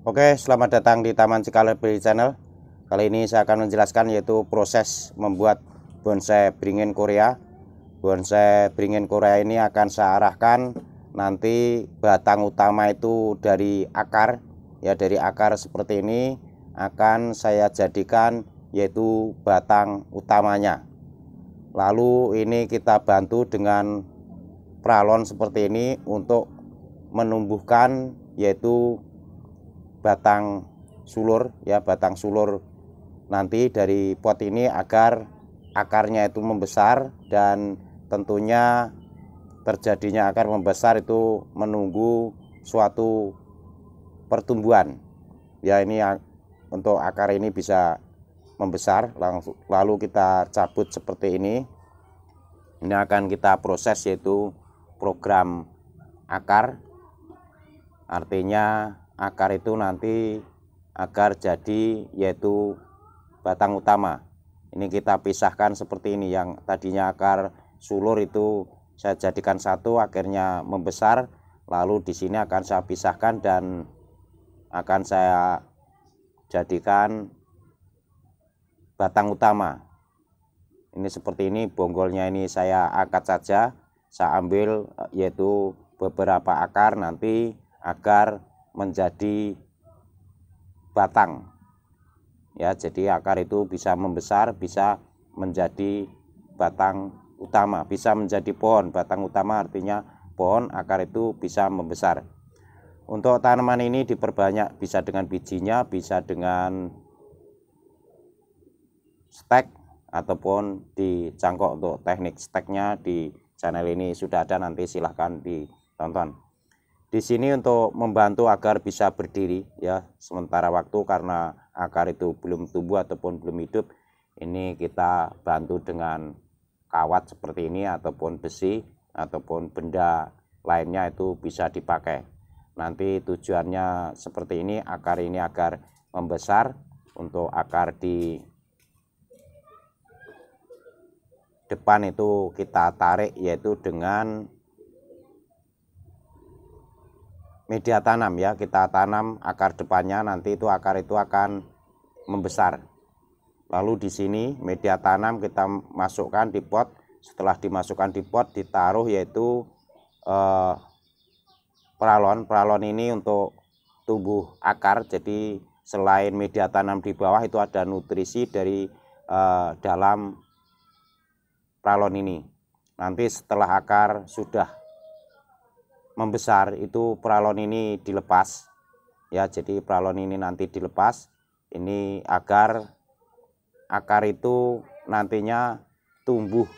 Oke, selamat datang di Taman Cikale Channel. Kali ini saya akan menjelaskan yaitu proses membuat bonsai beringin Korea. Bonsai beringin Korea ini akan saya arahkan nanti batang utama itu dari akar ya dari akar seperti ini akan saya jadikan yaitu batang utamanya. Lalu ini kita bantu dengan pralon seperti ini untuk menumbuhkan yaitu batang sulur ya batang sulur nanti dari pot ini agar akarnya itu membesar dan tentunya terjadinya akar membesar itu menunggu suatu pertumbuhan ya ini untuk akar ini bisa membesar lalu kita cabut seperti ini ini akan kita proses yaitu program akar artinya akar itu nanti agar jadi yaitu batang utama ini kita pisahkan seperti ini yang tadinya akar sulur itu saya jadikan satu akhirnya membesar lalu di sini akan saya pisahkan dan akan saya jadikan batang utama ini seperti ini bonggolnya ini saya angkat saja saya ambil eh, yaitu beberapa akar nanti agar menjadi batang. Ya, jadi akar itu bisa membesar, bisa menjadi batang utama, bisa menjadi pohon. Batang utama artinya pohon akar itu bisa membesar. Untuk tanaman ini diperbanyak bisa dengan bijinya, bisa dengan stek ataupun dicangkok untuk teknik steknya di channel ini sudah ada nanti silahkan ditonton di sini untuk membantu agar bisa berdiri ya sementara waktu karena akar itu belum tumbuh ataupun belum hidup ini kita bantu dengan kawat seperti ini ataupun besi ataupun benda lainnya itu bisa dipakai nanti tujuannya seperti ini akar ini agar membesar untuk akar di depan itu kita tarik yaitu dengan media tanam ya kita tanam akar depannya nanti itu akar itu akan membesar lalu di sini media tanam kita masukkan di pot setelah dimasukkan di pot ditaruh yaitu eh, pralon pralon ini untuk tubuh akar jadi selain media tanam di bawah itu ada nutrisi dari eh, dalam pralon ini nanti setelah akar sudah membesar itu pralon ini dilepas ya jadi pralon ini nanti dilepas ini agar akar itu nantinya tumbuh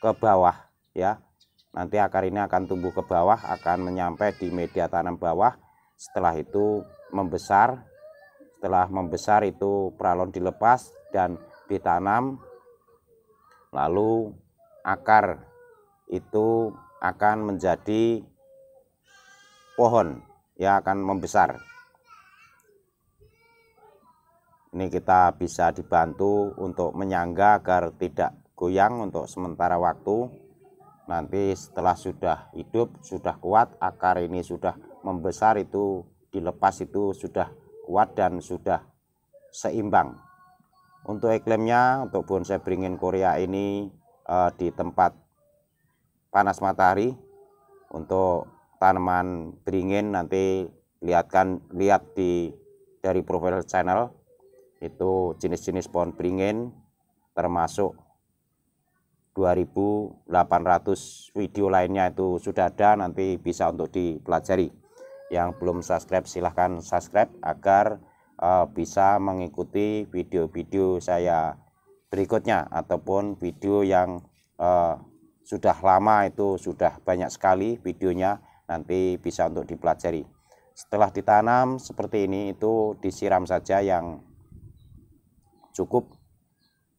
ke bawah ya nanti akar ini akan tumbuh ke bawah akan menyampai di media tanam bawah setelah itu membesar setelah membesar itu pralon dilepas dan ditanam lalu akar itu akan menjadi pohon yang akan membesar ini kita bisa dibantu untuk menyangga agar tidak goyang untuk sementara waktu nanti setelah sudah hidup sudah kuat akar ini sudah membesar itu dilepas itu sudah kuat dan sudah seimbang untuk iklimnya untuk bonsai beringin Korea ini eh, di tempat panas matahari untuk tanaman beringin nanti lihatkan lihat di dari profil channel itu jenis-jenis pohon beringin termasuk 2800 video lainnya itu sudah ada nanti bisa untuk dipelajari yang belum subscribe silahkan subscribe agar uh, bisa mengikuti video-video saya berikutnya ataupun video yang uh, sudah lama itu sudah banyak sekali videonya nanti bisa untuk dipelajari setelah ditanam seperti ini itu disiram saja yang cukup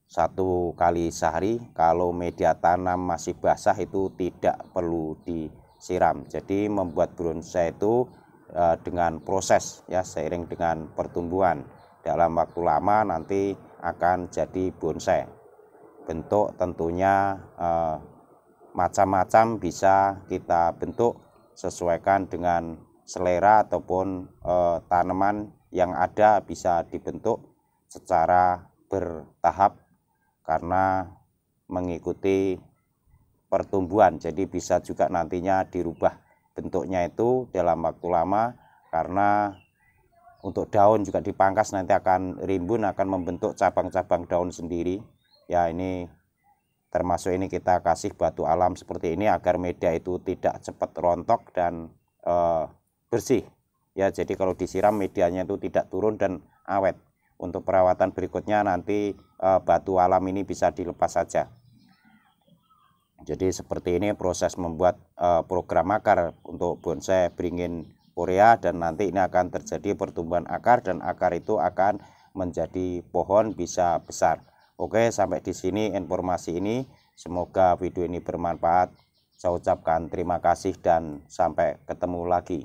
satu kali sehari kalau media tanam masih basah itu tidak perlu disiram jadi membuat bonsai itu eh, dengan proses ya seiring dengan pertumbuhan dalam waktu lama nanti akan jadi bonsai bentuk tentunya eh, macam-macam bisa kita bentuk sesuaikan dengan selera ataupun e, tanaman yang ada bisa dibentuk secara bertahap karena mengikuti pertumbuhan jadi bisa juga nantinya dirubah bentuknya itu dalam waktu lama karena untuk daun juga dipangkas nanti akan rimbun akan membentuk cabang-cabang daun sendiri ya ini termasuk ini kita kasih batu alam seperti ini agar media itu tidak cepat rontok dan e, bersih ya jadi kalau disiram medianya itu tidak turun dan awet untuk perawatan berikutnya nanti e, batu alam ini bisa dilepas saja jadi seperti ini proses membuat e, program akar untuk bonsai beringin Korea dan nanti ini akan terjadi pertumbuhan akar dan akar itu akan menjadi pohon bisa besar Oke, sampai di sini informasi ini. Semoga video ini bermanfaat. Saya ucapkan terima kasih dan sampai ketemu lagi.